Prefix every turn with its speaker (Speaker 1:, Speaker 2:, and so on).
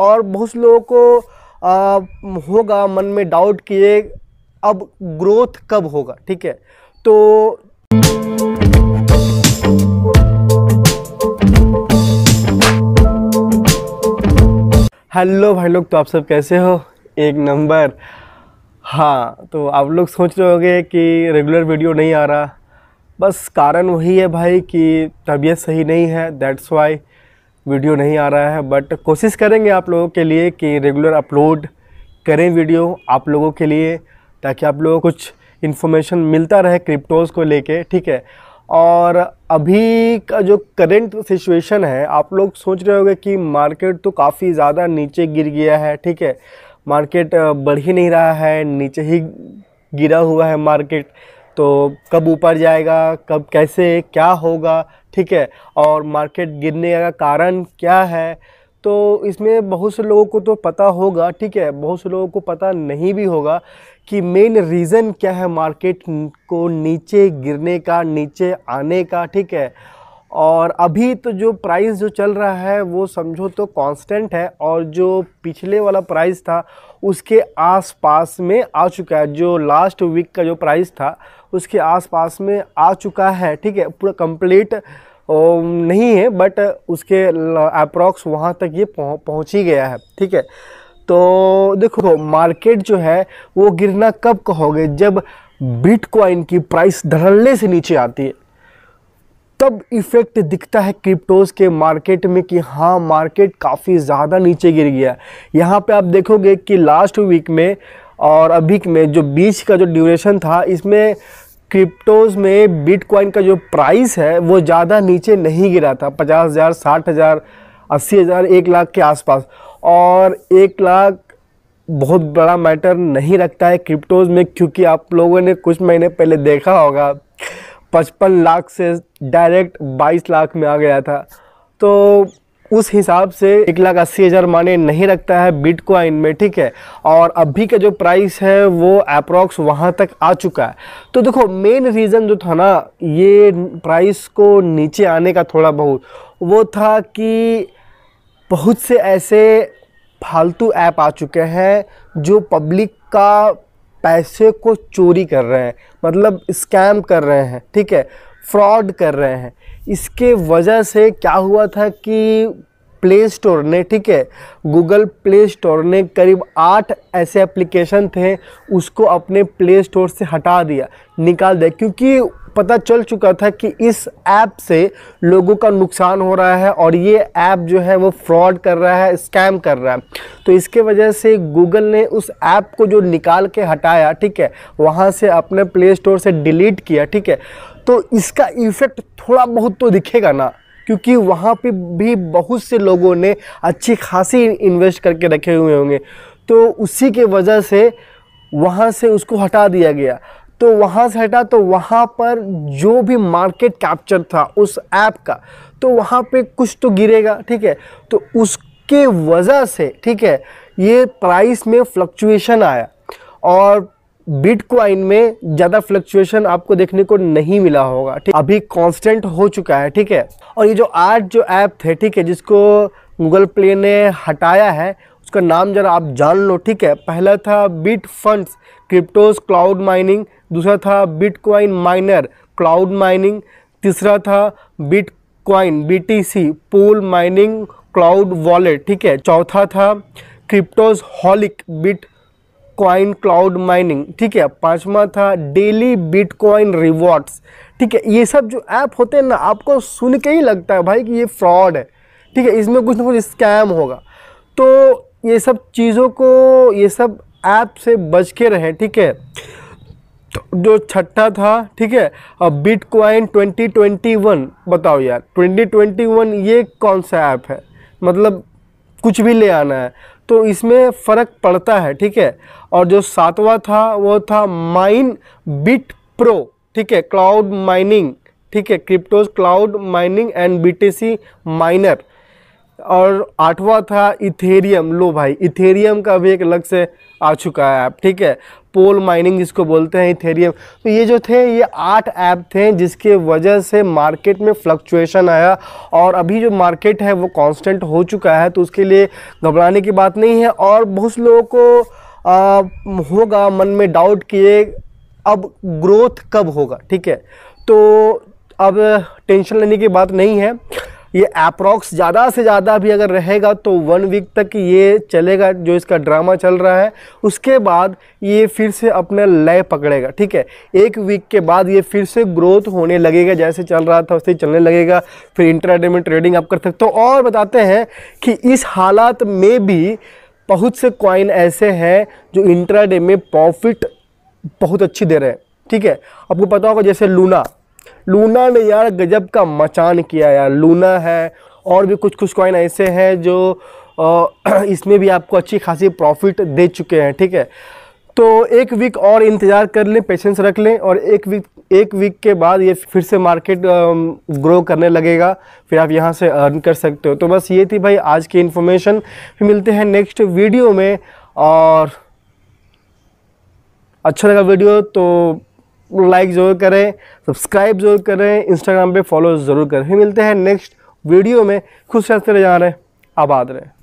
Speaker 1: और बहुत लोगों को आ, होगा मन में डाउट कि ये अब ग्रोथ कब होगा ठीक है तो हेलो भाई लोग तो आप सब कैसे हो एक नंबर हाँ तो आप लोग सोच रहे होंगे कि रेगुलर वीडियो नहीं आ रहा बस कारण वही है भाई कि तबीयत सही नहीं है दैट्स वाई वीडियो नहीं आ रहा है बट कोशिश करेंगे आप लोगों के लिए कि रेगुलर अपलोड करें वीडियो आप लोगों के लिए ताकि आप लोगों को कुछ इन्फॉर्मेशन मिलता रहे क्रिप्टोज़ को लेके ठीक है और अभी का जो करेंट सिचुएशन है आप लोग सोच रहे होंगे कि मार्केट तो काफ़ी ज़्यादा नीचे गिर गया है ठीक है मार्केट बढ़ ही नहीं रहा है नीचे ही गिरा हुआ है मार्केट तो कब ऊपर जाएगा कब कैसे क्या होगा ठीक है और मार्केट गिरने का कारण क्या है तो इसमें बहुत से लोगों को तो पता होगा ठीक है बहुत से लोगों को पता नहीं भी होगा कि मेन रीज़न क्या है मार्केट को नीचे गिरने का नीचे आने का ठीक है और अभी तो जो प्राइस जो चल रहा है वो समझो तो कांस्टेंट है और जो पिछले वाला प्राइस था उसके आसपास में आ चुका है जो लास्ट वीक का जो प्राइस था उसके आसपास में आ चुका है ठीक है पूरा कंप्लीट नहीं है बट उसके अप्रॉक्स वहाँ तक ये पहुँच ही गया है ठीक है तो देखो मार्केट जो है वो गिरना कब कहोगे जब बिटकॉइन की प्राइस धड़ल्ले से नीचे आती है तब इफ़ेक्ट दिखता है क्रिप्टोज़ के मार्केट में कि हाँ मार्केट काफ़ी ज़्यादा नीचे गिर गया यहाँ पे आप देखोगे कि लास्ट वीक में और अभी में जो बीच का जो ड्यूरेशन था इसमें क्रिप्टोज में बिटकॉइन का जो प्राइस है वो ज़्यादा नीचे नहीं गिरा था पचास हज़ार साठ हज़ार अस्सी हज़ार एक लाख के आसपास और एक लाख बहुत बड़ा मैटर नहीं रखता है क्रिप्टोज में क्योंकि आप लोगों ने कुछ महीने पहले देखा होगा पचपन लाख से डायरेक्ट बाईस लाख में आ गया था तो उस हिसाब से एक लाख अस्सी हज़ार माने नहीं रखता है बिट में ठीक है और अभी का जो प्राइस है वो अप्रॉक्स वहाँ तक आ चुका है तो देखो मेन रीज़न जो था ना ये प्राइस को नीचे आने का थोड़ा बहुत वो था कि बहुत से ऐसे फालतू ऐप आ चुके हैं जो पब्लिक का पैसे को चोरी कर रहे हैं मतलब स्कैम कर रहे हैं ठीक है फ्रॉड कर रहे हैं इसके वजह से क्या हुआ था कि प्ले स्टोर ने ठीक है गूगल प्ले स्टोर ने करीब आठ ऐसे एप्लीकेशन थे उसको अपने प्ले स्टोर से हटा दिया निकाल दिया क्योंकि पता चल चुका था कि इस ऐप से लोगों का नुकसान हो रहा है और ये ऐप जो है वो फ्रॉड कर रहा है स्कैम कर रहा है तो इसके वजह से गूगल ने उस ऐप को जो निकाल के हटाया ठीक है वहाँ से अपने प्ले स्टोर से डिलीट किया ठीक है तो इसका इफ़ेक्ट थोड़ा बहुत तो दिखेगा ना क्योंकि वहाँ पे भी बहुत से लोगों ने अच्छी खासी इन्वेस्ट करके रखे हुए होंगे तो उसी के वजह से वहाँ से उसको हटा दिया गया तो वहाँ से हटा तो वहाँ पर जो भी मार्केट कैप्चर था उस ऐप का तो वहाँ पे कुछ तो गिरेगा ठीक है तो उसके वजह से ठीक है ये प्राइस में फ्लक्चुएशन आया और बिटकॉइन में ज़्यादा फ्लक्चुएशन आपको देखने को नहीं मिला होगा ठीक अभी कांस्टेंट हो चुका है ठीक है और ये जो आठ जो ऐप थे ठीक है जिसको गूगल प्ले ने हटाया है उसका नाम जरा आप जान लो ठीक है पहला था bit funds cryptos cloud mining दूसरा था बिटकॉइन माइनर क्लाउड माइनिंग तीसरा था bitcoin BTC pool mining cloud wallet ठीक है चौथा था cryptos holic bitcoin cloud mining ठीक है पांचवा था डेली बिटकॉइन रिवॉर्ड्स ठीक है ये सब जो ऐप होते हैं ना आपको सुन के ही लगता है भाई कि ये फ्रॉड है ठीक है इसमें कुछ ना कुछ स्कैम होगा तो ये सब चीज़ों को ये सब ऐप से बच के रहें ठीक है तो जो छठा था ठीक है अब बिटकॉइन 2021 बताओ यार 2021 ये कौन सा ऐप है मतलब कुछ भी ले आना है तो इसमें फ़र्क पड़ता है ठीक है और जो सातवां था वो था माइन बिट प्रो ठीक है क्लाउड माइनिंग ठीक है cryptos cloud mining and BTC miner और आठवां था इथेरियम लो भाई इथेरियम का भी एक अलग से आ चुका है ऐप ठीक है पोल माइनिंग जिसको बोलते हैं इथेरियम तो ये जो थे ये आठ ऐप थे जिसके वजह से मार्केट में फ्लक्चुएशन आया और अभी जो मार्केट है वो कांस्टेंट हो चुका है तो उसके लिए घबराने की बात नहीं है और बहुत लोगों को आ, होगा मन में डाउट कि अब ग्रोथ कब होगा ठीक है तो अब टेंशन लेने की बात नहीं है ये अप्रॉक्स ज़्यादा से ज़्यादा भी अगर रहेगा तो वन वीक तक ये चलेगा जो इसका ड्रामा चल रहा है उसके बाद ये फिर से अपना लय पकड़ेगा ठीक है एक वीक के बाद ये फिर से ग्रोथ होने लगेगा जैसे चल रहा था वैसे चलने लगेगा फिर इंट्राडे में ट्रेडिंग आप कर सकते हो तो और बताते हैं कि इस हालात में भी बहुत से कॉइन ऐसे हैं जो इंटरा में प्रॉफिट बहुत अच्छी दे रहे हैं ठीक है आपको पता होगा जैसे लूना लूना ने यार गजब का मचान किया यार लूना है और भी कुछ कुछ कॉइन ऐसे हैं जो इसमें भी आपको अच्छी खासी प्रॉफिट दे चुके हैं ठीक है तो एक वीक और इंतज़ार कर लें पेशेंस रख लें और एक वीक एक वीक के बाद ये फिर से मार्केट ग्रो करने लगेगा फिर आप यहाँ से अर्न कर सकते हो तो बस ये थी भाई आज की इन्फॉर्मेशन फिर मिलते हैं नेक्स्ट वीडियो में और अच्छा लगा वीडियो तो लाइक ज़रूर करें सब्सक्राइब ज़रूर करें इंस्टाग्राम पे फॉलो ज़रूर करें मिलते हैं नेक्स्ट वीडियो में खुश रहते रहे जा रहे हैं आबाद रहें